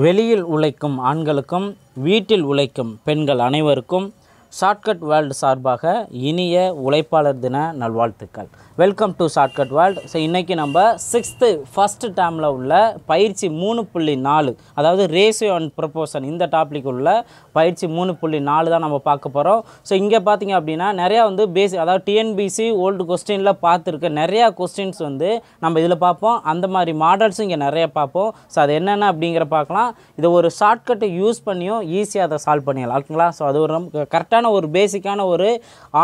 வெளியில் உழைக்கும் ஆண்களுக்கும் வீட்டில் உழைக்கும் பெண்கள் அனைவருக்கும் ஷார்ட்கட் வேர்ல்டு சார்பாக இனிய உழைப்பாளர் தின நல்வாழ்த்துக்கள் welcome to shortcut world so இன்றைக்கி நம்ம சிக்ஸ்த்து ஃபஸ்ட்டு டேமில் உள்ள பயிற்சி மூணு புள்ளி நாலு அதாவது ரேசியோ அண்ட் ப்ரப்போஷன் இந்த டாப்பிக் உள்ள பயிற்சி மூணு புள்ளி நாலு தான் நம்ம பார்க்க போகிறோம் ஸோ இங்கே பார்த்தீங்க அப்படின்னா நிறையா வந்து பேசிக் அதாவது டிஎன்பிசி ஓல்டு கொஸ்டினில் பார்த்துருக்க நிறையா கொஸ்டின்ஸ் வந்து நம்ம இதில் பார்ப்போம் அந்த மாதிரி மாடல்ஸும் இங்கே நிறைய பார்ப்போம் ஸோ அது என்னென்ன அப்படிங்கிற பார்க்கலாம் இதை ஒரு ஷார்ட்கட்டை யூஸ் பண்ணியும் ஈஸியாக அதை சால்வ் பண்ணிடலாம் ஓகேங்களா ஸோ அது ஒரு கரெக்டாக சிம்பிளான ஒரு பேசிக்கான ஒரு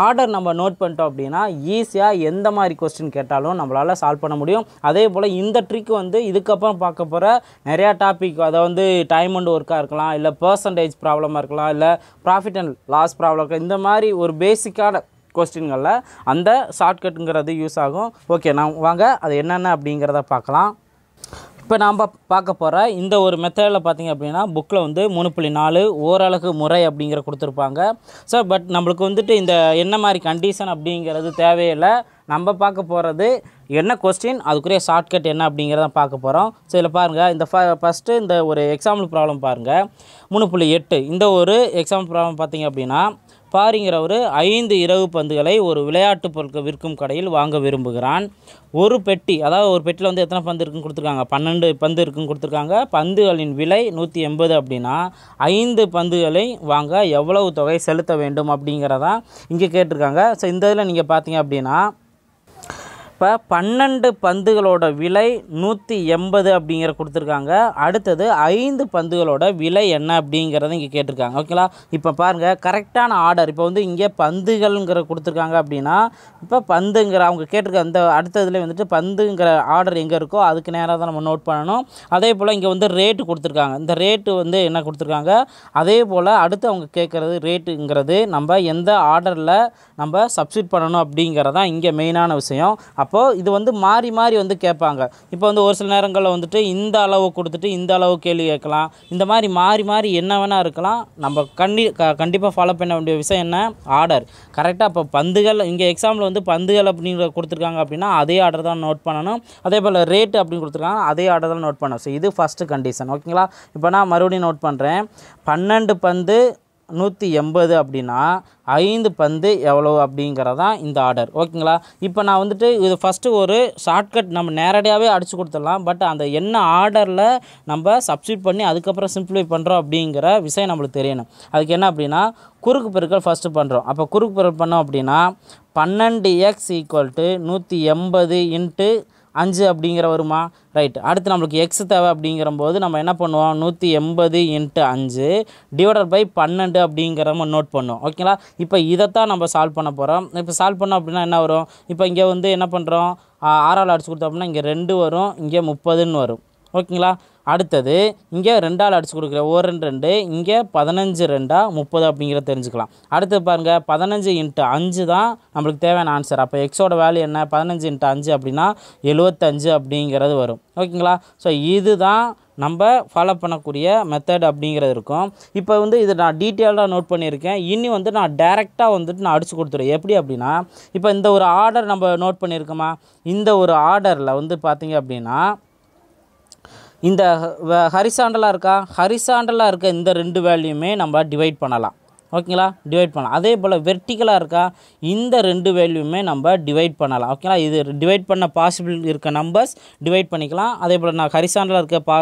ஆர்டர் நம்ம நோட் பண்ணிட்டோம் அப்படின்னா ஈஸியாக எந்த மாதிரி கொஸ்டின் கேட்டாலும் நம்மளால் சால்வ் பண்ண முடியும் அதே போல் இந்த ட்ரிக் வந்து இதுக்கப்புறம் பார்க்க போகிற நிறையா டாபிக் அதை வந்து டைம் அண்ட் ஒர்க்காக இருக்கலாம் இல்லை பர்சன்டேஜ் ப்ராப்ளமாக இருக்கலாம் இல்லை ப்ராஃபிட் அண்ட் லாஸ் ப்ராப்ளம் இருக்கலாம் இந்த மாதிரி ஒரு பேசிக்கான கொஸ்டின்களில் அந்த ஷார்ட்கட்டுங்கிறது யூஸ் ஆகும் ஓகே நான் வாங்க அது என்னென்ன அப்படிங்கிறத பார்க்கலாம் இப்போ நாம் பார்க்க போகிற இந்த ஒரு மெத்தடில் பார்த்திங்க அப்படின்னா புக்கில் வந்து மூணு புள்ளி நாலு ஓரளவு முறை அப்படிங்கிற கொடுத்துருப்பாங்க ஸோ பட் நம்மளுக்கு வந்துட்டு இந்த என்ன மாதிரி கண்டிஷன் அப்படிங்கிறது தேவையில்லை நம்ம பார்க்க போகிறது என்ன கொஸ்டின் அதுக்குரிய ஷார்ட்கட் என்ன அப்படிங்கிறத பார்க்க போகிறோம் ஸோ இதில் பாருங்கள் இந்த ஃப ஃபஸ்ட்டு இந்த ஒரு எக்ஸாம்பிள் ப்ராப்ளம் பாருங்கள் மூணு புள்ளி எட்டு இந்த ஒரு எக்ஸாம்பிள் ப்ராப்ளம் பார்த்திங்க அப்படின்னா பாரிங்கிறவர் ஐந்து இரவு பந்துகளை ஒரு விளையாட்டு பொருட்கள் விற்கும் கடையில் வாங்க விரும்புகிறான் ஒரு பெட்டி அதாவது ஒரு பெட்டியில் வந்து எத்தனை பந்து இருக்குன்னு கொடுத்துருக்காங்க பன்னெண்டு பந்து இருக்குன்னு கொடுத்துருக்காங்க பந்துகளின் விலை நூற்றி எண்பது அப்படின்னா ஐந்து பந்துகளை வாங்க எவ்வளவு தொகை செலுத்த வேண்டும் அப்படிங்கிறதான் இங்கே கேட்டிருக்காங்க ஸோ இந்த இதில் நீங்கள் பார்த்தீங்க அப்படின்னா இப்போ பன்னெண்டு பந்துகளோட விலை நூற்றி எண்பது அப்படிங்கிற கொடுத்துருக்காங்க அடுத்தது ஐந்து பந்துகளோட விலை என்ன அப்படிங்கிறத இங்கே கேட்டிருக்காங்க ஓகேங்களா இப்போ பாருங்கள் கரெக்டான ஆர்டர் இப்போ வந்து இங்கே பந்துகள்ங்கிற கொடுத்துருக்காங்க அப்படின்னா இப்போ பந்துங்கிற அவங்க கேட்டிருக்க அந்த அடுத்ததுலேயே வந்துட்டு பந்துங்கிற ஆர்டர் எங்கே இருக்கோ அதுக்கு நேராக தான் நம்ம நோட் பண்ணணும் அதே போல் இங்கே வந்து ரேட்டு கொடுத்துருக்காங்க இந்த ரேட்டு வந்து என்ன கொடுத்துருக்காங்க அதே போல் அடுத்து அவங்க கேட்குறது ரேட்டுங்கிறது நம்ம எந்த ஆர்டரில் நம்ம சப்ஸ்டியூட் பண்ணணும் அப்படிங்கிறதான் இங்கே மெயினான விஷயம் அப்போது இது வந்து மாறி மாறி வந்து கேட்பாங்க இப்போ வந்து ஒரு சில நேரங்களில் வந்துட்டு இந்த அளவு கொடுத்துட்டு இந்த அளவு கேள்வி கேட்கலாம் இந்த மாதிரி மாறி மாறி என்ன வேணால் இருக்கலாம் நம்ம கண்டி கண்டிப்பாக ஃபாலோ பண்ண வேண்டிய விஷயம் என்ன ஆர்டர் கரெக்டாக இப்போ பந்துகள் இங்கே எக்ஸாமில் வந்து பந்துகள் அப்படிங்கிற கொடுத்துருக்காங்க அப்படின்னா அதே ஆர்டர் தான் நோட் பண்ணணும் அதே போல் ரேட்டு அப்படின்னு கொடுத்துருக்காங்க அதே ஆர்டர் தான் நோட் பண்ணணும் ஸோ இது ஃபஸ்ட்டு கண்டிஷன் ஓகேங்களா இப்போ நான் மறுபடியும் நோட் பண்ணுறேன் பன்னெண்டு பந்து நூற்றி எண்பது அப்படின்னா ஐந்து பந்து எவ்வளோ அப்படிங்கிறதான் இந்த ஆர்டர் ஓகேங்களா இப்போ நான் வந்துட்டு இது ஃபஸ்ட்டு ஒரு ஷார்ட்கட் நம்ம நேரடியாகவே அடித்து கொடுத்துடலாம் பட் அந்த என்ன ஆர்டரில் நம்ம சப்ஸ்டியூட் பண்ணி அதுக்கப்புறம் சிம்பிளிஃபை பண்ணுறோம் அப்படிங்கிற விஷயம் நம்மளுக்கு தெரியணும் அதுக்கு என்ன அப்படின்னா குறுக்கு பெருக்கல் ஃபஸ்ட்டு பண்ணுறோம் அப்போ குறுக்கு பெருக்கள் பண்ணோம் அப்படின்னா பன்னெண்டு எக்ஸ் ஈக்குவல் டு நூற்றி எண்பது இன்ட்டு அஞ்சு அப்படிங்கிற வருமா ரைட் அடுத்து நம்மளுக்கு எக்ஸ் தேவை போது நம்ம என்ன பண்ணுவோம் நூற்றி எண்பது இன்ட்டு அஞ்சு டிவைடர் பை பன்னெண்டு அப்படிங்கிறம நோட் பண்ணுவோம் ஓகேங்களா இப்போ இதைத்தான் நம்ம சால்வ் பண்ண போகிறோம் இப்போ சால்வ் பண்ணோம் அப்படின்னா என்ன வரும் இப்போ இங்கே வந்து என்ன பண்ணுறோம் ஆறால் அடிச்சு கொடுத்தோம் அப்படின்னா இங்கே ரெண்டு வரும் இங்கே முப்பதுன்னு வரும் ஓகேங்களா அடுத்தது இங்கே ரெண்டால் அடித்து கொடுக்குற ஒரு ரெண்டு ரெண்டு இங்கே பதினஞ்சு ரெண்டா முப்பது அப்படிங்கிறத தெரிஞ்சுக்கலாம் அடுத்து பாருங்கள் பதினஞ்சு இன்ட்டு அஞ்சு தான் நம்மளுக்கு தேவையான ஆன்சர் அப்போ எக்ஸோட வேல்யூ என்ன பதினஞ்சு இன்ட்டு அஞ்சு அப்படின்னா எழுபத்தஞ்சு அப்படிங்கிறது வரும் ஓகேங்களா ஸோ இதுதான் நம்ம ஃபாலோ பண்ணக்கூடிய மெத்தட் அப்படிங்கிறது இருக்கும் இப்போ வந்து இது நான் டீட்டெயில்டாக நோட் பண்ணியிருக்கேன் இனி வந்து நான் டேரெக்டாக வந்துட்டு நான் அடித்து கொடுத்துருவேன் எப்படி அப்படின்னா இப்போ இந்த ஒரு ஆர்டர் நம்ம நோட் பண்ணியிருக்கோமா இந்த ஒரு ஆர்டரில் வந்து பார்த்திங்க அப்படின்னா இந்த ஹரிசாண்டலாக இருக்கா ஹரிசாண்டலாக இருக்க இந்த ரெண்டு வேல்யூமே நம்ம டிவைட் பண்ணலாம் ஓகேங்களா டிவைட் பண்ணலாம் அதே போல் வெர்டிக்கலாக இருக்கா இந்த ரெண்டு வேல்யூமே நம்ம டிவைட் பண்ணலாம் ஓகேங்களா இது டிவைட் பண்ண பாசிபிள் இருக்க நம்பர்ஸ் டிவைட் பண்ணிக்கலாம் அதே போல் நான் ஹரிசாண்டில் இருக்க பா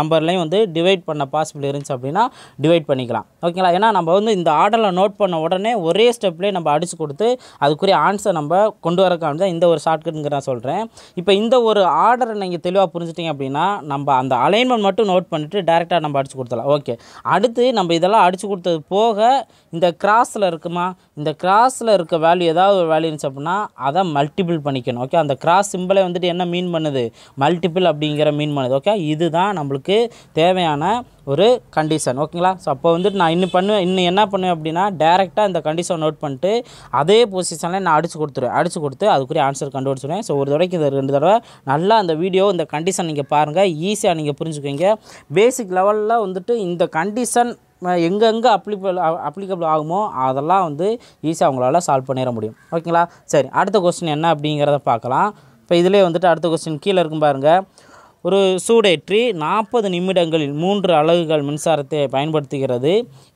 நம்பர்லேயும் வந்து டிவைட் பண்ண பாசிபிள் இருந்துச்சு அப்படின்னா டிவைட் பண்ணிக்கலாம் ஓகேங்களா ஏன்னா நம்ம வந்து இந்த ஆர்டரில் நோட் பண்ண உடனே ஒரே ஸ்டெப்லேயே நம்ம அடித்து கொடுத்து அதுக்குரிய ஆன்சர் நம்ம கொண்டு வரக்கான தான் இந்த ஒரு ஷார்ட்கட்டுங்கிற நான் சொல்கிறேன் இப்போ இந்த ஒரு ஆர்டரை நீங்கள் தெளிவாக புரிஞ்சிட்டிங்க அப்படின்னா நம்ம அந்த அலைன்மெண்ட் மட்டும் நோட் பண்ணிவிட்டு டேரெக்டாக நம்ம அடித்து கொடுத்துடலாம் ஓகே அடுத்து நம்ம இதெல்லாம் அடித்து கொடுத்தது போக இந்த கிராஸில் இருக்குமா இந்த கிராஸில் இருக்க வேல்யூ ஏதாவது ஒரு வேல்யூ இருந்துச்சு அப்படின்னா அதை மல்டிபிள் பண்ணிக்கணும் ஓகே அந்த கிராஸ் சிம்பிளை வந்துட்டு என்ன மீன் பண்ணுது மல்டிபிள் அப்படிங்கிற மீன் பண்ணுது ஓகே இதுதான் நம்மளுக்கு தேவையான ஒரு கண்டிஷன் ஓகேங்களா ஸோ அப்போ வந்துட்டு நான் இன்னும் பண்ணுவேன் இன்னும் என்ன பண்ணுவேன் அப்படின்னா டேரெக்டாக இந்த கண்டிஷன் நோட் பண்ணிட்டு அதே பொசிஷனில் நான் அடிச்சு கொடுத்துருவேன் அடிச்சு கொடுத்து அதுக்குரிய ஆன்சர் கண்டுபிடிச்சிடுவேன் ஸோ ஒரு தடவைக்கு இந்த ரெண்டு தடவை நல்லா அந்த வீடியோ இந்த கண்டிஷன் நீங்கள் பாருங்கள் ஈஸியாக நீங்கள் புரிஞ்சுக்குவீங்க பேசிக் லெவலில் வந்துட்டு இந்த கண்டிஷன் எங்கெங்கே அப்ளிகபிள் அப்ளிகபிள் ஆகுமோ அதெல்லாம் வந்து ஈஸியாக அவங்களால சால்வ் பண்ணிட முடியும் ஓகேங்களா சரி அடுத்த கொஸ்டின் என்ன அப்படிங்கிறத பார்க்கலாம் இப்போ இதிலே வந்துட்டு அடுத்த கொஸ்டின் கீழே இருக்கும் பாருங்கள் ஒரு சூடேற்றி நாற்பது நிமிடங்களில் மூன்று அலகுகள் மின்சாரத்தை பயன்படுத்துகிறது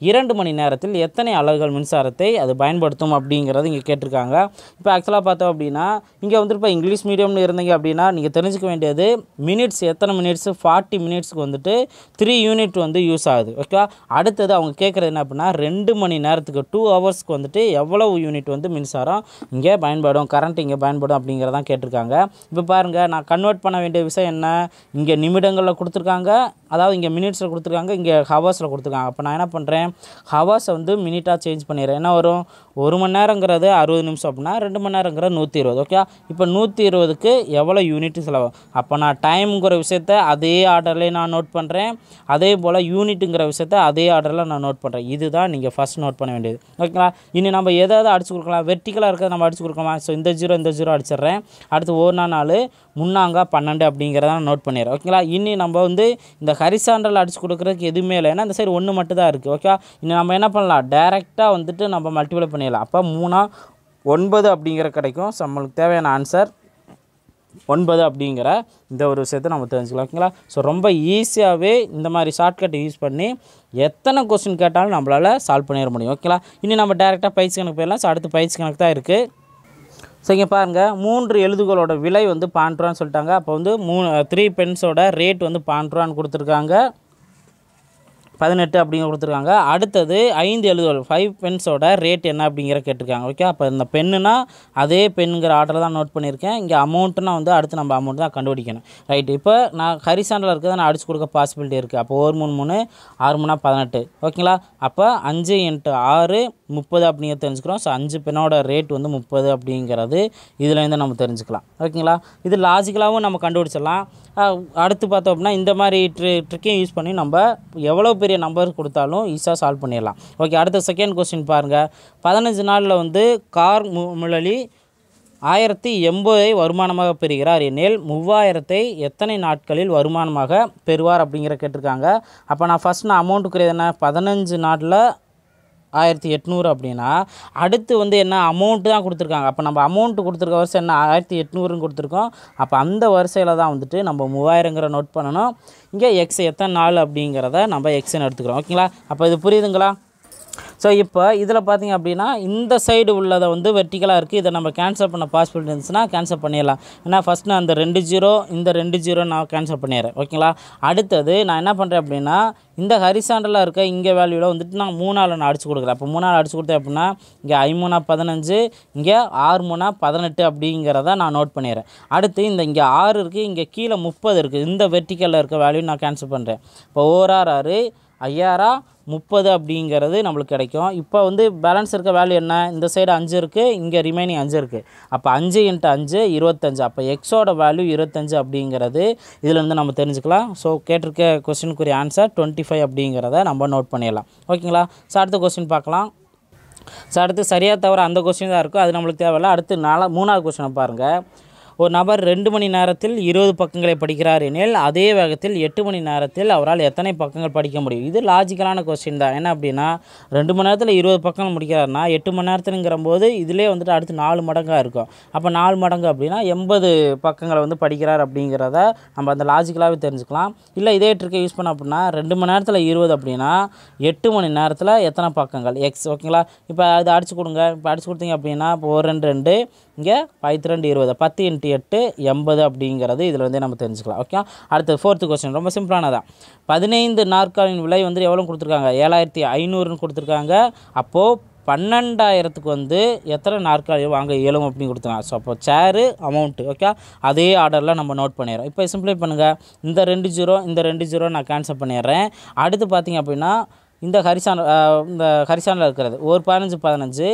இரண்டு மணி நேரத்தில் எத்தனை அலகுகள் மின்சாரத்தை அது பயன்படுத்தும் அப்படிங்கிறது இங்கே கேட்டிருக்காங்க இப்போ ஆக்சுவலாக பார்த்தோம் அப்படின்னா இங்கே வந்துட்டு இப்போ இங்கிலீஷ் மீடியம்னு இருந்தீங்க அப்படின்னா நீங்கள் தெரிஞ்சுக்க வேண்டியது மினிட்ஸ் எத்தனை மினிட்ஸ் ஃபார்ட்டி மினிட்ஸ்க்கு வந்துட்டு த்ரீ யூனிட் வந்து யூஸ் ஆகுது ஓகேவா அடுத்தது அவங்க கேட்குறது என்ன அப்படின்னா ரெண்டு மணி நேரத்துக்கு டூ ஹவர்ஸ்க்கு வந்துட்டு எவ்வளவு யூனிட் வந்து மின்சாரம் இங்கே பயன்படும் கரண்ட் இங்கே பயன்படும் அப்படிங்கிறதான் கேட்டிருக்காங்க இப்போ பாருங்கள் நான் கன்வெர்ட் பண்ண வேண்டிய விஷயம் என்ன இங்கே நிமிடங்களில் கொடுத்துருக்காங்க அதாவது இங்கே மினிட்ஸில் கொடுத்துருக்காங்க இங்கே ஹவர்ஸில் கொடுத்துருக்காங்க அப்போ நான் என்ன பண்ணுறேன் ஹவர்ஸை வந்து மினிட்டாக சேஞ்ச் பண்ணிடுறேன் என்ன வரும் ஒரு மணி நேரங்கிறது அறுபது நிமிஷம் அப்படின்னா ரெண்டு மணி நேரங்கிறது நூற்றி இருபது ஓகே இப்போ நூற்றி இருபதுக்கு எவ்வளோ யூனிட்டு செலவாகும் அப்போ நான் டைம்ங்கிற விஷயத்த அதே ஆர்டர்லேயே நான் நோட் பண்ணுறேன் அதே போல் யூனிட்டுங்கிற விஷயத்த அதே ஆர்டரில் நான் நோட் பண்ணுறேன் இதுதான் நீங்கள் ஃபஸ்ட் நோட் பண்ண வேண்டியது ஓகேங்களா இனி நம்ம எதாவது அடிச்சு கொடுக்கலாம் வெர்டிக்கலாக இருக்கிறத நம்ம அடிச்சு கொடுக்கலாம் ஸோ இந்த ஜீரோ இந்த ஜீரோ அடிச்சிடுறேன் அடுத்து ஒன்றா நாள் முன்னாங்க பன்னெண்டு அப்படிங்கிறத நோட் நோட் பண்ணிடுறேன் ஓகேங்களா இனி நம்ம வந்து இந்த ஹரிசாண்டல் அடிச்சு கொடுக்குறதுக்கு எதுவுமே இல்லை ஏன்னா இந்த சைடு ஒன்று மட்டும் தான் இருக்குது ஓகே இனி நம்ம என்ன பண்ணலாம் டேரெக்டாக வந்துட்டு நம்ம மல்டிப்ளை பண்ணிடலாம் அப்போ மூணாக ஒன்பது அப்படிங்கிற கிடைக்கும் நம்மளுக்கு தேவையான ஆன்சர் ஒன்பது அப்படிங்கிற இந்த ஒரு விஷயத்தை நம்ம தெரிஞ்சுக்கலாம் ஓகேங்களா ஸோ ரொம்ப ஈஸியாகவே இந்த மாதிரி ஷார்ட்கட் யூஸ் பண்ணி எத்தனை கொஸ்டின் கேட்டாலும் நம்மளால் சால்வ் பண்ணிட முடியும் ஓகேங்களா இனி நம்ம டேரெக்டாக பயிற்சி கணக்கு போயிடலாம் ஸோ அடுத்து பயிற்சி கணக்கு தான் இருக்குது ஸோ இங்கே பாருங்கள் மூன்று எழுதுகளோட விலை வந்து பான்ட்ரூவான்னு சொல்லிட்டாங்க அப்போ வந்து மூ த்ரீ பென்ஸோட ரேட் வந்து பான்ட்ரூவான்னு கொடுத்துருக்காங்க பதினெட்டு அப்படிங்கிற கொடுத்துருக்காங்க அடுத்தது ஐந்து எழுதுகள் ஃபைவ் பென்ஸோட ரேட் என்ன அப்படிங்கிற கேட்டிருக்காங்க ஓகே அப்போ இந்த பெண்ணுனா அதே பெண்ணுங்கிற ஆர்டர் தான் நோட் பண்ணியிருக்கேன் இங்கே அமௌண்ட்டுனா வந்து அடுத்து நம்ம அமௌண்ட் தான் கண்டுபிடிக்கணும் ரைட் இப்போ நான் ஹரிசாண்டில் இருக்கிறத நான் அடிச்சு கொடுக்க பாசிபிலிட்டி இருக்குது அப்போ ஒரு மூணு மூணு ஆறு மூணா பதினெட்டு ஓகேங்களா அப்போ அஞ்சு இன்ட்டு ஆறு முப்பது அப்படிங்கிறது தெரிஞ்சுக்கிறோம் ஸோ அஞ்சு பெண்ணோட ரேட் வந்து முப்பது அப்படிங்கிறது இதுலேருந்து நம்ம தெரிஞ்சுக்கலாம் ஓகேங்களா இது லாஜிக்கலாகவும் நம்ம கண்டுபிடிச்சிடலாம் அடுத்து பார்த்தோம் அப்படின்னா இந்த மாதிரி ட்ரி ட்ரிக்கையும் யூஸ் பண்ணி நம்ம எவ்வளோ பெரிய நம்பர் கொடுத்தாலும் ஈஸியாக சால்வ் பண்ணிடலாம் ஓகே அடுத்த செகண்ட் கொஸ்டின் பாருங்கள் பதினஞ்சு நாளில் வந்து கார் மு முழலி ஆயிரத்தி எண்பதை வருமானமாக பெறுகிறார் எனில் மூவாயிரத்தை எத்தனை நாட்களில் வருமானமாக பெறுவார் அப்படிங்கிற கேட்டிருக்காங்க அப்போ நான் ஃபஸ்ட் நான் அமௌண்ட்டுக்குரிய என்ன பதினஞ்சு நாட்டில் ஆயிரத்தி எட்நூறு அப்படின்னா அடுத்து வந்து என்ன அமௌண்ட்டு தான் கொடுத்துருக்காங்க அப்போ நம்ம அமௌண்ட்டு கொடுத்துருக்க வருஷம் என்ன ஆயிரத்தி எட்நூறுன்னு கொடுத்துருக்கோம் அப்போ அந்த வரிசையில் தான் வந்துட்டு நம்ம மூவாயிரங்கிற நோட் பண்ணணும் இங்கே எக்ஸ் எத்தனை நாள் அப்படிங்கிறத நம்ம எக்ஸ்ன்னு எடுத்துக்கிறோம் ஓகேங்களா அப்போ இது புரியுதுங்களா ஸோ இப்போ இதில் பார்த்திங்க அப்படின்னா இந்த சைடு உள்ளதை வந்து வெர்டிக்கலாக இருக்குது இதை நம்ம கேன்சல் பண்ண பாசிபிலிட்டி இருந்துச்சுன்னா கேன்சல் பண்ணிடலாம் ஏன்னா ஃபஸ்ட் நான் அந்த ரெண்டு ஜீரோ இந்த ரெண்டு ஜீரோ நான் கேன்சல் பண்ணிடுறேன் ஓகேங்களா அடுத்தது நான் என்ன பண்ணுறேன் அப்படின்னா இந்த ஹரிசாண்டலாக இருக்க இங்கே வேல்யூவில் வந்துட்டு நான் மூணாவில் நான் அடிச்சு கொடுக்குறேன் அப்போ மூணாவில் அடிச்சு கொடுத்தேன் அப்படின்னா இங்கே ஐமூணா பதினஞ்சு இங்கே ஆறு மூணா பதினெட்டு அப்படிங்கிறத நான் நோட் பண்ணிடுறேன் அடுத்து இந்த இங்கே ஆறு இருக்குது இங்கே கீழே முப்பது இருக்குது இந்த வெர்டிக்கலில் இருக்க வேல்யூ நான் கேன்சல் பண்ணுறேன் இப்போ ஆறு ஆறு ஐயாயிரம் முப்பது அப்படிங்கிறது நம்மளுக்கு கிடைக்கும் இப்போ வந்து பேலன்ஸ் இருக்க வேல்யூ என்ன இந்த சைடு அஞ்சு இருக்குது இங்கே ரிமைனிங் அஞ்சு இருக்குது அப்போ அஞ்சு இன்ட்டு அஞ்சு இருபத்தஞ்சு அப்போ எக்ஸோட வேல்யூ இருபத்தஞ்சு அப்படிங்கிறது இதிலேருந்து நம்ம தெரிஞ்சுக்கலாம் ஸோ கேட்டிருக்க கொஸ்டினுக்குரிய ஆன்சர் டுவெண்ட்டி ஃபைவ் அப்படிங்கிறத நம்ம நோட் பண்ணிடலாம் ஓகேங்களா ஸோ அடுத்த கொஸ்டின் பார்க்கலாம் ஸோ அடுத்து சரியாக தவிர அந்த கொஸ்டின் தான் இருக்கும் அது நம்மளுக்கு தேவையில்லை அடுத்து நாலா மூணாவது கொஸ்டினை பாருங்கள் ஒரு நபர் ரெண்டு மணி நேரத்தில் இருபது பக்கங்களை படிக்கிறார் எனில் அதே வேகத்தில் எட்டு மணி நேரத்தில் அவரால் எத்தனை பக்கங்கள் படிக்க முடியும் இது லாஜிக்கலான கொஸ்டின் தான் என்ன அப்படின்னா ரெண்டு மணி நேரத்தில் இருபது பக்கங்கள் முடிக்கிறார்னா எட்டு மணி நேரத்துலங்கிற போது இதிலே வந்துட்டு அடுத்து நாலு மடங்காக இருக்கும் அப்போ நாலு மடங்கு அப்படின்னா எண்பது பக்கங்களை வந்து படிக்கிறார் அப்படிங்கிறத நம்ம அந்த லாஜிக்கலாகவே தெரிஞ்சுக்கலாம் இல்லை இதே ட்ரிக்கை யூஸ் பண்ண அப்படின்னா ரெண்டு மணி நேரத்தில் இருபது அப்படின்னா எட்டு மணி நேரத்தில் எத்தனை பக்கங்கள் எக்ஸ் ஓகேங்களா இப்போ அது அடிச்சு கொடுங்க இப்போ அடிச்சு கொடுத்தீங்க அப்படின்னா இப்போ ஒரு ரெண்டு ரெண்டு இங்கே பத்து ரெண்டு இருபது பத்து இன்ட்டு செவன்ட்டி எட்டு எண்பது அப்படிங்கிறது இதில் வந்து நம்ம தெரிஞ்சுக்கலாம் ஓகே அடுத்தது ஃபோர்த்து கொஸ்டின் ரொம்ப சிம்பிளானதான் பதினைந்து நாற்காலின் விலை வந்து எவ்வளோ கொடுத்துருக்காங்க ஏழாயிரத்தி ஐநூறுன்னு கொடுத்துருக்காங்க அப்போது பன்னெண்டாயிரத்துக்கு வந்து எத்தனை நாற்காலி வாங்க இயலும் அப்படின்னு கொடுத்துருக்காங்க ஸோ அப்போ சேரு அமௌண்ட்டு ஓகே அதே ஆர்டரில் நம்ம நோட் பண்ணிடுறோம் இப்போ சிம்பிளை பண்ணுங்கள் இந்த ரெண்டு ஜீரோ இந்த ரெண்டு ஜீரோ நான் கேன்சல் பண்ணிடுறேன் அடுத்து பார்த்திங்க அப்படின்னா இந்த ஹரிசான் இந்த ஹரிசானில் இருக்கிறது ஒரு பதினஞ்சு பதினஞ்சு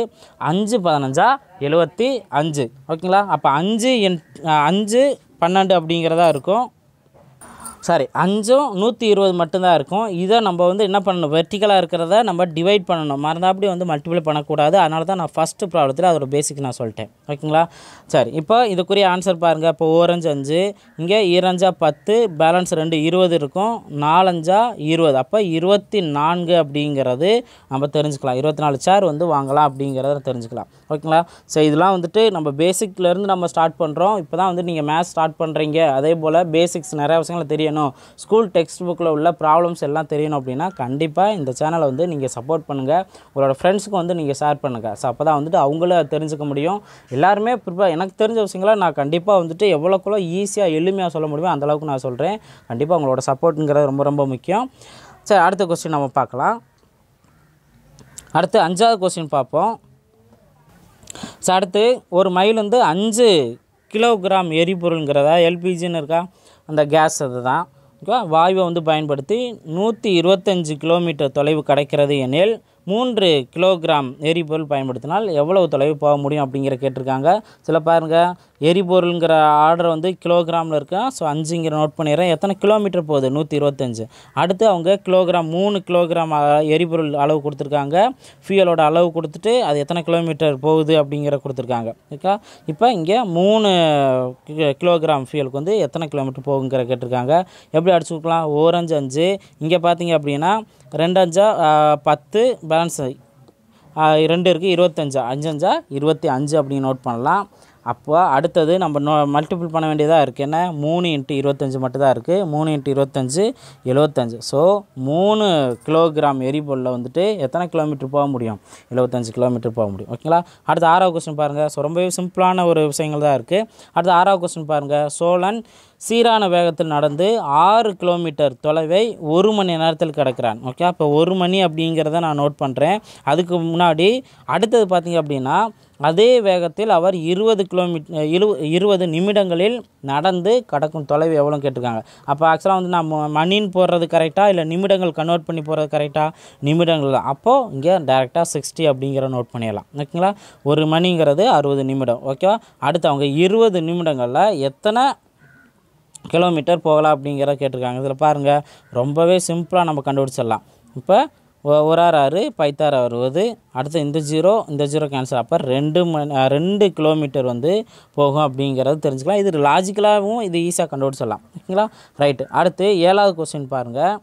அஞ்சு பதினஞ்சா எழுபத்தி அஞ்சு ஓகேங்களா அப்போ அஞ்சு என் அஞ்சு பன்னெண்டு அப்படிங்கிறதா இருக்கும் சாரி அஞ்சும் நூற்றி இருபது மட்டும்தான் இருக்கும் இதை நம்ம வந்து என்ன பண்ணணும் வெர்டிக்கலாக இருக்கிறத நம்ம டிவைட் பண்ணணும் மறந்தாப்படி வந்து மல்டிபிள் பண்ணக்கூடாது அதனால தான் நான் ஃபஸ்ட்டு ப்ராப்ளத்தில் அதோட பேசிக் நான் சொல்லிட்டேன் ஓகேங்களா சரி இப்போ இதுக்குரிய ஆன்சர் பாருங்கள் இப்போ ஓரஞ்சு அஞ்சு இங்கே இரஞ்சா பத்து பேலன்ஸ் ரெண்டு இருபது இருக்கும் நாலஞ்சா இருபது அப்போ இருபத்தி நான்கு அப்படிங்கிறது நம்ம தெரிஞ்சுக்கலாம் இருபத்தி நாலு சார் வந்து வாங்கலாம் அப்படிங்கிறத தெரிஞ்சுக்கலாம் ஓகேங்களா ஸோ இதெல்லாம் வந்துட்டு நம்ம பேசிக்லேருந்து நம்ம ஸ்டார்ட் பண்ணுறோம் இப்போ தான் வந்து நீங்கள் மேத்ஸ் ஸ்டார்ட் பண்ணுறீங்க அதே போல் பேசிக்ஸ் நிறைய விஷயங்களை தெரியணும் ஸ்கூல் டெக்ஸ்ட் புக்கில் உள்ள ப்ராப்ளம்ஸ் எல்லாம் தெரியணும் அப்படின்னா கண்டிப்பாக இந்த சேனலை வந்து நீங்கள் சப்போர்ட் பண்ணுங்கள் உங்களோட ஃப்ரெண்ட்ஸுக்கு வந்து நீங்கள் ஷேர் பண்ணுங்கள் ஸோ அப்போ தான் வந்துட்டு அவங்கள தெரிஞ்சுக்க முடியும் எல்லாருமே ப்ரிப்பேர் எனக்கு தெரிஞ்ச விஷயங்களை நான் கண்டிப்பாக வந்துட்டு எவ்வளோக்குள்ளோ ஈஸியாக எளிமையாக சொல்ல முடியுமோ அந்தளவுக்கு நான் சொல்கிறேன் கண்டிப்பாக உங்களோட சப்போர்ட்டுங்கிறது ரொம்ப ரொம்ப முக்கியம் சரி அடுத்த கொஸ்டின் நம்ம பார்க்கலாம் அடுத்து அஞ்சாவது கொஸ்டின் பார்ப்போம் ஸோ அடுத்து ஒரு மைல் வந்து அஞ்சு கிலோகிராம் எரிபொருளுங்கிறதா எல்பிஜின்னு இருக்கா அந்த கேஸ் அது தான் வாயுவை வந்து பயன்படுத்தி நூற்றி இருபத்தஞ்சி கிலோமீட்டர் தொலைவு கிடைக்கிறது எனில் மூன்று கிலோகிராம் எரிபொருள் பயன்படுத்தினால் எவ்வளவு தொலைவு போக முடியும் அப்படிங்கிற கேட்டிருக்காங்க சில பாருங்கள் எரிபொருளுங்கிற ஆர்டர் வந்து கிலோகிராமில் இருக்கும் ஸோ அஞ்சுங்கிற நோட் பண்ணிடுறேன் எத்தனை கிலோமீட்டர் போகுது நூற்றி இருபத்தஞ்சு அடுத்து அவங்க கிலோகிராம் மூணு கிலோகிராம் எரிபொருள் அளவு கொடுத்துருக்காங்க ஃபியூயலோட அளவு கொடுத்துட்டு அது எத்தனை கிலோமீட்டர் போகுது அப்படிங்கிற கொடுத்துருக்காங்க ஓகே இப்போ இங்கே மூணு கிலோகிராம் ஃபியூயலுக்கு வந்து எத்தனை கிலோமீட்டர் போகுங்கிற கேட்டிருக்காங்க எப்படி அடிச்சு கொடுக்கலாம் ஓரஞ்சு அஞ்சு இங்கே பார்த்தீங்க அப்படின்னா ரெண்டு அஞ்சா பத்து பேலன்ஸ் ரெண்டு இருக்குது இருபத்தஞ்சா அஞ்சஞ்சா இருபத்தி அஞ்சு அப்படின்னு நோட் பண்ணலாம் அப்போ அடுத்தது நம்ம நோ மல்டிபிள் பண்ண வேண்டியதாக இருக்குது என்ன மூணு இன்ட்டு இருபத்தஞ்சு மட்டும்தான் இருக்குது மூணு இன்ட்டு இருபத்தஞ்சு எழுபத்தஞ்சு ஸோ மூணு கிலோகிராம் எரிபொருளில் வந்துட்டு எத்தனை கிலோமீட்டர் போக முடியும் எழுபத்தஞ்சு கிலோமீட்டர் போக முடியும் ஓகேங்களா அடுத்து ஆறாவது கொஸ்டின் பாருங்கள் ஸோ ரொம்பவே சிம்பிளான ஒரு விஷயங்கள் தான் இருக்குது அடுத்து ஆறாவது கொஸ்டின் பாருங்கள் சோழன் சீரான வேகத்தில் நடந்து ஆறு கிலோமீட்டர் தொலைவை ஒரு மணி நேரத்தில் கிடக்கிறான் ஓகே அப்போ ஒரு மணி அப்படிங்கிறத நான் நோட் பண்ணுறேன் அதுக்கு முன்னாடி அடுத்தது பார்த்திங்க அப்படின்னா அதே வேகத்தில் அவர் இருபது கிலோமீட் இரு இருபது நிமிடங்களில் நடந்து கடக்கும் தொலைவு எவ்வளோ கேட்டிருக்காங்க அப்போ ஆக்சுவலாக வந்து நம்ம மணின்னு போடுறது கரெக்டாக இல்லை நிமிடங்கள் கன்வெர்ட் பண்ணி போடுறது கரெக்டாக நிமிடங்கள் தான் அப்போது இங்கே டேரெக்டாக சிக்ஸ்டி அப்படிங்கிற நோட் பண்ணிடலாம் ஓகேங்களா ஒரு மணிங்கிறது அறுபது நிமிடம் ஓகேவா அடுத்து அவங்க இருபது நிமிடங்களில் எத்தனை கிலோமீட்டர் போகலாம் அப்படிங்கிற கேட்டிருக்காங்க இதில் பாருங்கள் ரொம்பவே சிம்பிளாக நம்ம கண்டுபிடிச்சிடலாம் இப்போ ஒரு ஆறு ஆறு பைத்தாறு அறுபது அடுத்து இந்த ஜீரோ இந்த ஜீரோ கேன்சல் அப்போ ரெண்டு மணி ரெண்டு கிலோமீட்டர் வந்து போகும் அப்படிங்கிறது தெரிஞ்சுக்கலாம் இது லாஜிக்கலாகவும் இது ஈஸியாக கண்டுபிடிச்சிடலாம் ஓகேங்களா ரைட்டு அடுத்து ஏழாவது கொஸ்டின் பாருங்கள்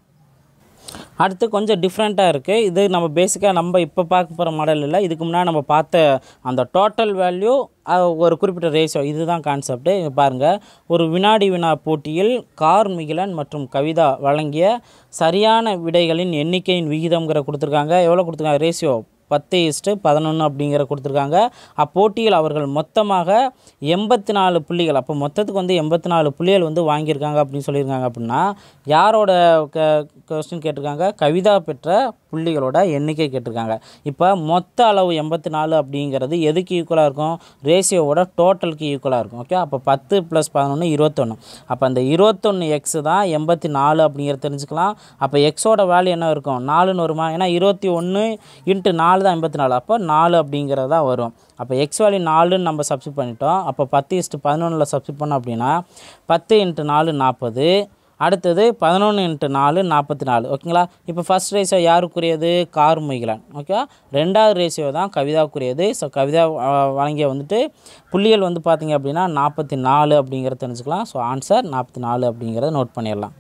அடுத்து கொஞ்சம் டிஃப்ரெண்ட்டாக இருக்குது இது நம்ம பேசிக்காக நம்ம இப்போ பார்க்க போகிற மாடல் இல்லை இதுக்கு முன்னாடி நம்ம பார்த்த அந்த டோட்டல் வேல்யூ ஒரு குறிப்பிட்ட ரேஷியோ இதுதான் கான்செப்ட்டு பாருங்கள் ஒரு வினாடி வினா போட்டியில் கார் மிகிலன் மற்றும் கவிதா வழங்கிய சரியான விடைகளின் எண்ணிக்கையின் விகிதம்ங்கிற கொடுத்துருக்காங்க எவ்வளோ கொடுத்துருக்காங்க ரேஷியோ பத்து இஸ்ட்டு பதினொன்று அப்படிங்கிற கொடுத்துருக்காங்க அப்போட்டியில் அவர்கள் மொத்தமாக எண்பத்தி நாலு புள்ளிகள் அப்போ மொத்தத்துக்கு வந்து எண்பத்தி நாலு புள்ளிகள் வந்து வாங்கியிருக்காங்க அப்படின்னு சொல்லியிருக்காங்க அப்படின்னா யாரோட க கொஸ்டின் கேட்டிருக்காங்க கவிதா பெற்ற புள்ளிகளோட எண்ணிக்கை கேட்டிருக்காங்க இப்போ மொத்த அளவு எண்பத்தி நாலு அப்படிங்கிறது எதுக்கு ஈக்குவலாக இருக்கும் ரேஷியோவோட டோட்டலுக்கு ஈக்குவலாக இருக்கும் ஓகே அப்போ பத்து ப்ளஸ் பதினொன்று இருபத்தொன்று அப்போ அந்த இருபத்தொன்று எக்ஸ் தான் எண்பத்தி நாலு அப்படிங்கிறத தெரிஞ்சுக்கலாம் அப்போ எக்ஸோட வேல்யூ என்ன இருக்கும் நாலுன்னு வருமா ஏன்னா இருபத்தி ஒன்று இன்ட்டு நாலு தான் எண்பத்தி நாலு அப்போ நாலு அப்படிங்கிறது தான் வரும் அப்போ எக்ஸ் வேல்யூ நாலுன்னு நம்ம சப்ஸ்ட் பண்ணிட்டோம் அப்போ பத்து இஸ்ட்டு பதினொன்றில் சப்ஸ்ட் பண்ணோம் அப்படின்னா பத்து இன்ட்டு நாலு நாற்பது அடுத்தது பதினொன்று இன்ட்டு நாலு நாற்பத்தி நாலு ஓகேங்களா இப்போ ஃபஸ்ட் ரேஷியோ யாருக்குரியது கார் கார்முகிலன் ஓகேவா ரெண்டாவது ரேஷியோ தான் கவிதாவுக்குரியது ஸோ கவிதா வழங்கிய வந்துட்டு புள்ளிகள் வந்து பார்த்திங்க அப்படின்னா நாற்பத்தி நாலு அப்படிங்கிறத தெரிஞ்சுக்கலாம் ஸோ ஆன்சர் நாற்பத்தி நாலு அப்படிங்கிறத நோட் பண்ணிடலாம்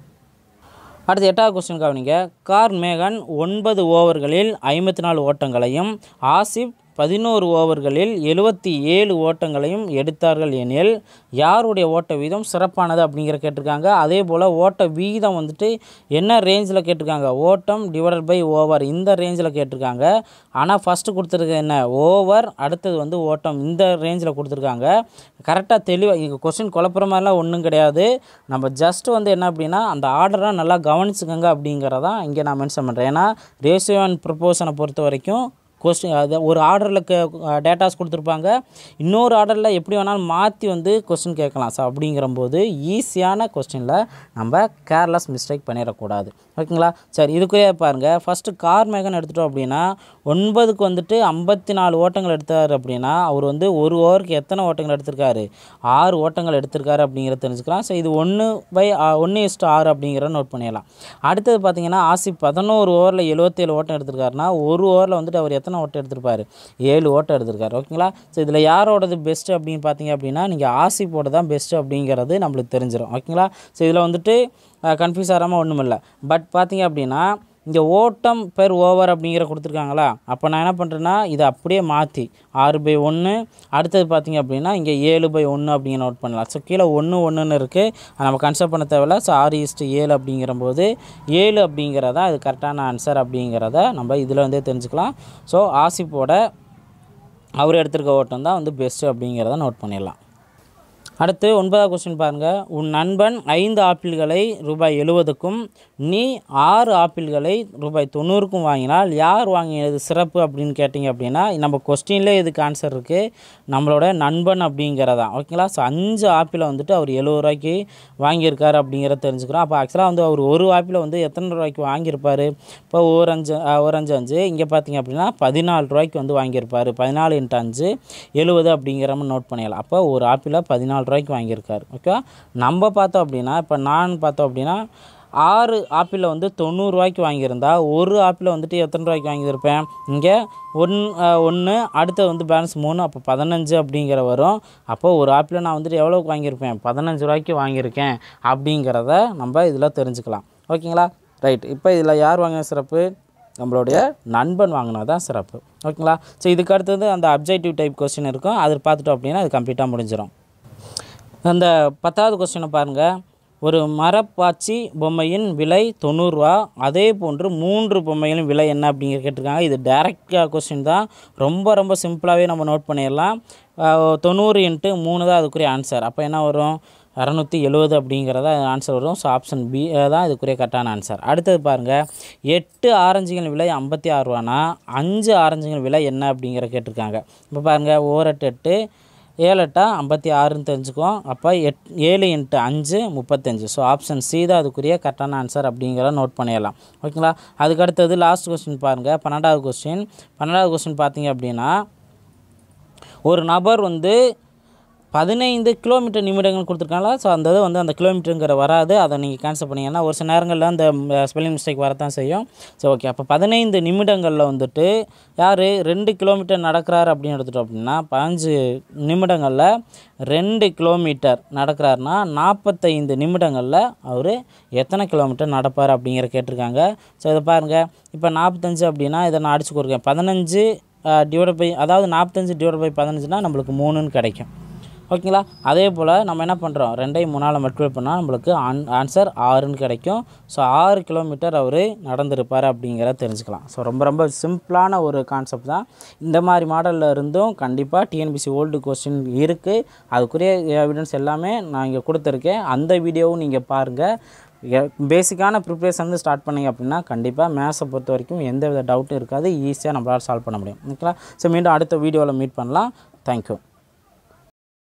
அடுத்து எட்டாவது கொஸ்டின் கவனிங்க கார் மேகன் ஒன்பது ஓவர்களில் ஐம்பத்தி நாலு ஓட்டங்களையும் ஆசிப் பதினோரு ஓவர்களில் எழுபத்தி ஏழு ஓட்டங்களையும் எடுத்தார்கள் எனில் யாருடைய ஓட்ட வீதம் சிறப்பானது அப்படிங்கிற கேட்டிருக்காங்க அதே போல் ஓட்ட விகிதம் வந்துட்டு என்ன ரேஞ்சில் கேட்டிருக்காங்க ஓட்டம் டிவைட் பை ஓவர் இந்த ரேஞ்சில் கேட்டிருக்காங்க ஆனால் ஃபஸ்ட்டு கொடுத்துருக்க என்ன ஓவர் அடுத்தது வந்து ஓட்டம் இந்த ரேஞ்சில் கொடுத்துருக்காங்க கரெக்டாக தெளிவாக இங்கே கொஸ்டின் குழப்புற மாதிரிலாம் ஒன்றும் கிடையாது நம்ம ஜஸ்ட்டு வந்து என்ன அப்படின்னா அந்த ஆர்டராக நல்லா கவனிச்சுக்கோங்க அப்படிங்கிறதான் இங்கே நான் மென்ஷன் பண்ணுறேன் ஏன்னா ரேஷியோ அண்ட் ப்ரொப்போஷனை பொறுத்த வரைக்கும் கொஸ்டின் அது ஒரு ஆர்டரில் டேட்டாஸ் கொடுத்துருப்பாங்க இன்னொரு ஆர்டரில் எப்படி வேணாலும் மாற்றி வந்து கொஸ்டின் கேட்கலாம் ஸோ அப்படிங்கிறம்போது ஈஸியான கொஸ்டினில் நம்ம கேர்லெஸ் மிஸ்டேக் பண்ணிடக்கூடாது ஓகேங்களா சரி இதுக்குரிய பாருங்கள் ஃபஸ்ட்டு கார் மேகன் எடுத்துட்டோம் அப்படின்னா ஒன்பதுக்கு வந்துட்டு ஐம்பத்தி நாலு ஓட்டங்கள் எடுத்தார் அப்படின்னா அவர் வந்து ஒரு ஓவருக்கு எத்தனை ஓட்டங்கள் எடுத்திருக்காரு ஆறு ஓட்டங்கள் எடுத்திருக்காரு அப்படிங்கிறத தெரிஞ்சுக்கலாம் ஸோ இது ஒன்று பை ஒன்று இஸ்ட்டு ஆறு அப்படிங்கிற நோட் பண்ணிடலாம் அடுத்தது பார்த்தீங்கன்னா ஆசி பதினோரு ஓவரில் எழுபத்தேழு ஓட்டம் எடுத்திருக்காருன்னா ஒரு ஓவரில் வந்துட்டு அவர் எத்தனை ஓட்டம் எடுத்திருப்பார் ஏழு ஓட்டம் எடுத்திருக்காரு ஓகேங்களா ஸோ இதில் யாரோடது பெஸ்ட்டு அப்படின்னு பார்த்தீங்க அப்படின்னா நீங்கள் ஆசிப்போட தான் பெஸ்ட்டு அப்படிங்கிறது நம்மளுக்கு தெரிஞ்சிடும் ஓகேங்களா ஸோ இதில் வந்துட்டு கன்ஃபியூஸ் ஆகாமல் ஒன்றும் இல்லை பட் பார்த்தீங்க அப்படின்னா இங்கே ஓட்டம் பெர் ஓவர் அப்படிங்கிற கொடுத்துருக்காங்களா அப்போ நான் என்ன பண்ணுறேன்னா இதை அப்படியே மாற்றி ஆறு பை ஒன்று அடுத்தது பார்த்திங்க அப்படின்னா இங்கே ஏழு பை ஒன்று அப்படிங்கிற நோட் பண்ணலாம் ஸோ கீழே ஒன்று ஒன்றுன்னு இருக்குது நம்ம கன்சல்ட் பண்ண தேவையில்ல ஸோ ஆறு ஈஸ்ட்டு ஏழு அப்படிங்கிறபோது ஏழு அப்படிங்கிறத அது கரெக்டான ஆன்சர் அப்படிங்கிறத நம்ம இதில் வந்து தெரிஞ்சுக்கலாம் ஸோ ஆசிப்போட அவர் எடுத்திருக்க ஓட்டம் தான் வந்து பெஸ்ட்டு அப்படிங்கிறத நோட் பண்ணிடலாம் அடுத்து ஒன்பதாவது கொஸ்டின் பாருங்கள் உன் நண்பன் ஐந்து ஆப்பிள்களை ரூபாய் எழுபதுக்கும் நீ ஆறு ஆப்பிள்களை ரூபாய் தொண்ணூறுக்கும் வாங்கினால் யார் வாங்கினது சிறப்பு அப்படின்னு கேட்டிங்க அப்படின்னா நம்ம கொஸ்டின்லேயே இதுக்கு ஆன்சர் இருக்குது நம்மளோட நண்பன் அப்படிங்கிறதான் ஓகேங்களா ஸோ அஞ்சு ஆப்பிளை வந்துட்டு அவர் எழுபது ரூபாய்க்கு வாங்கியிருக்காரு அப்படிங்கிறத தெரிஞ்சுக்கிறோம் அப்போ ஆக்சுவலாக வந்து அவர் ஒரு ஆப்பிளை வந்து எத்தனை ரூபாய்க்கு வாங்கியிருப்பார் இப்போ ஒரு அஞ்சு ஒரு அஞ்சு அஞ்சு இங்கே பார்த்தீங்க அப்படின்னா பதினாலு ரூபாய்க்கு வந்து வாங்கியிருப்பார் பதினாலு இன்ட்டு அஞ்சு எழுபது அப்படிங்கிற நோட் பண்ணிடலாம் அப்போ ஒரு ஆப்பிளை பதினாலு ரூபாய்க்கு வாங்கியிருக்கார் ஓகேவா நம்ம பார்த்தோம் அப்படின்னா இப்போ நான் பார்த்தோம் அப்படின்னா ஆறு ஆப்பிளில் வந்து தொண்ணூறுரூவாய்க்கு வாங்கியிருந்தா ஒரு ஆப்பிளில் வந்துட்டு எத்தனை ரூபாய்க்கு வாங்கியிருப்பேன் இங்கே ஒன் ஒன்று அடுத்தது வந்து பேலன்ஸ் மூணு அப்போ பதினஞ்சு அப்படிங்கிற வரும் அப்போது ஒரு ஆப்பிளில் நான் வந்துட்டு எவ்வளோக்கு வாங்கியிருப்பேன் பதினஞ்சு ரூபாய்க்கு வாங்கியிருக்கேன் அப்படிங்கிறத நம்ம இதில் தெரிஞ்சுக்கலாம் ஓகேங்களா ரைட் இப்போ இதில் யார் வாங்கின சிறப்பு நம்மளுடைய நண்பன் வாங்கினா தான் சிறப்பு ஓகேங்களா ஸோ இதுக்கு அடுத்தது அந்த அப்ஜெக்டிவ் டைப் கொஸ்டின் இருக்கும் அதை பார்த்துட்டோம் அப்படின்னா அது கம்ப்ளீட்டாக முடிஞ்சிடும் அந்த பத்தாவது கொஸ்டினை பாருங்கள் ஒரு மரப்பாச்சி பொம்மையின் விலை தொண்ணூறுரூவா அதே போன்று மூன்று பொம்மைகளின் விலை என்ன அப்படிங்கிற கேட்டிருக்காங்க இது டைரக்டாக கொஸ்டின் தான் ரொம்ப ரொம்ப சிம்பிளாகவே நம்ம நோட் பண்ணிடலாம் தொண்ணூறு இன்ட்டு மூணு தான் அதுக்குரிய ஆன்சர் அப்போ என்ன வரும் அறநூற்றி எழுபது அப்படிங்கிறதா ஆன்சர் வரும் ஸோ ஆப்ஷன் பி தான் இதுக்குரிய கரெக்டான ஆன்சர் அடுத்தது பாருங்கள் எட்டு ஆரஞ்சுகள் விலை ஐம்பத்தி ஆறுரூவானா அஞ்சு ஆரஞ்சுகள் விலை என்ன அப்படிங்கிற கேட்டிருக்காங்க இப்போ பாருங்கள் ஓரட்டு எட்டு ஏழு எட்டா ஐம்பத்தி ஆறுன்னு தெரிஞ்சுக்குவோம் அப்போ எட் ஏழு இன்ட்டு அஞ்சு முப்பத்தஞ்சு ஸோ ஆப்ஷன் சி தான் அதுக்குரிய கரெக்டான ஆன்சர் அப்படிங்கிற நோட் பண்ணிடலாம் ஓகேங்களா அதுக்கடுத்தது லாஸ்ட் கொஸ்டின் பாருங்கள் பன்னெண்டாவது கொஸ்டின் பன்னெண்டாவது கொஸ்டின் பார்த்தீங்க அப்படின்னா ஒரு நபர் வந்து பதினைந்து கிலோமீட்டர் நிமிடங்கள் கொடுத்துருக்காங்களா ஸோ அந்த இது வந்து அந்த கிலோமீட்டருங்கிற வராது அதை நீங்கள் கேன்சல் பண்ணிங்கன்னா ஒரு சில நேரங்களில் அந்த ஸ்பெல்லிங் மிஸ்டேக் வரத்தான் செய்யும் ஸோ ஓகே அப்போ பதினைந்து நிமிடங்களில் வந்துட்டு யார் ரெண்டு கிலோமீட்டர் நடக்கிறார் அப்படின்னு எடுத்துகிட்டோம் அப்படின்னா பதினஞ்சு நிமிடங்களில் ரெண்டு கிலோமீட்டர் நடக்கிறாருனா நாற்பத்தைந்து நிமிடங்களில் அவர் எத்தனை கிலோமீட்டர் நடப்பார் அப்படிங்கிற கேட்டிருக்காங்க ஸோ இதை பாருங்கள் இப்போ நாற்பத்தஞ்சு அப்படின்னா இதை நான் அடிச்சு கொடுக்குறேன் பதினஞ்சு டிவைட் பை அதாவது நாற்பத்தஞ்சு டிவைட் பை பதினஞ்சுனா நம்மளுக்கு மூணுன்னு கிடைக்கும் ஓகேங்களா அதே போல் நம்ம என்ன பண்ணுறோம் ரெண்டையும் மூணால் மல்டிபிள் பண்ணால் நம்மளுக்கு ஆன் ஆன்சர் ஆறுன்னு கிடைக்கும் ஸோ ஆறு கிலோமீட்டர் அவர் நடந்திருப்பார் அப்படிங்கிறத தெரிஞ்சுக்கலாம் ஸோ ரொம்ப ரொம்ப சிம்பிளான ஒரு கான்செப்ட் தான் இந்த மாதிரி மாடலில் இருந்தும் கண்டிப்பாக டிஎன்பிசி ஓல்டு கொஸ்டின் இருக்குது அதுக்குரிய எவிடன்ஸ் எல்லாமே நான் இங்கே கொடுத்துருக்கேன் அந்த வீடியோவும் நீங்கள் பாருங்கள் பேசிக்கான ப்ரிப்ரேஷன் வந்து ஸ்டார்ட் பண்ணிங்க அப்படின்னா கண்டிப்பாக மேஸை பொறுத்த வரைக்கும் எந்த வித டவுட்டும் இருக்காது ஈஸியாக நம்மளால் சால்வ் பண்ண முடியும் ஓகேங்களா ஸோ மீண்டும் அடுத்த வீடியோவில் மீட் பண்ணலாம் தேங்க்யூ